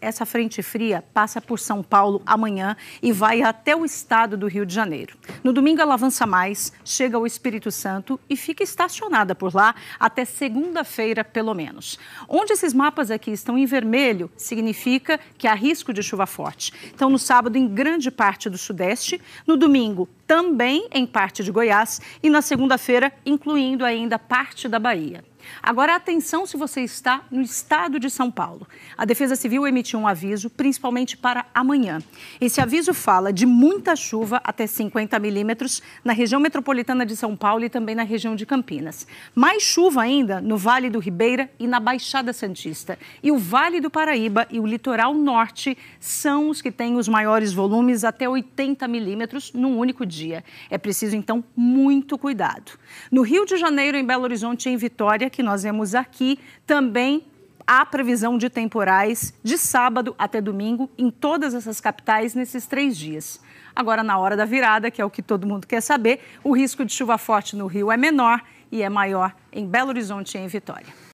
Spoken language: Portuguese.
essa frente fria passa por São Paulo amanhã e vai até o estado do Rio de Janeiro. No domingo ela avança mais, chega ao Espírito Santo e fica estacionada por lá até segunda-feira, pelo menos. Onde esses mapas aqui estão em vermelho, significa que há risco de chuva forte. Então, no sábado, em grande parte do Sudeste, no domingo, também em parte de Goiás e na segunda-feira, incluindo ainda parte da Bahia. Agora, atenção se você está no estado de São Paulo. A Defesa Civil emitiu um aviso, principalmente para amanhã. Esse aviso fala de muita chuva até 50 milímetros na região metropolitana de São Paulo e também na região de Campinas. Mais chuva ainda no Vale do Ribeira e na Baixada Santista. E o Vale do Paraíba e o litoral norte são os que têm os maiores volumes, até 80 milímetros num único dia. É preciso, então, muito cuidado. No Rio de Janeiro, em Belo Horizonte e em Vitória, que nós vemos aqui. Também há previsão de temporais de sábado até domingo em todas essas capitais nesses três dias. Agora, na hora da virada, que é o que todo mundo quer saber, o risco de chuva forte no Rio é menor e é maior em Belo Horizonte e em Vitória.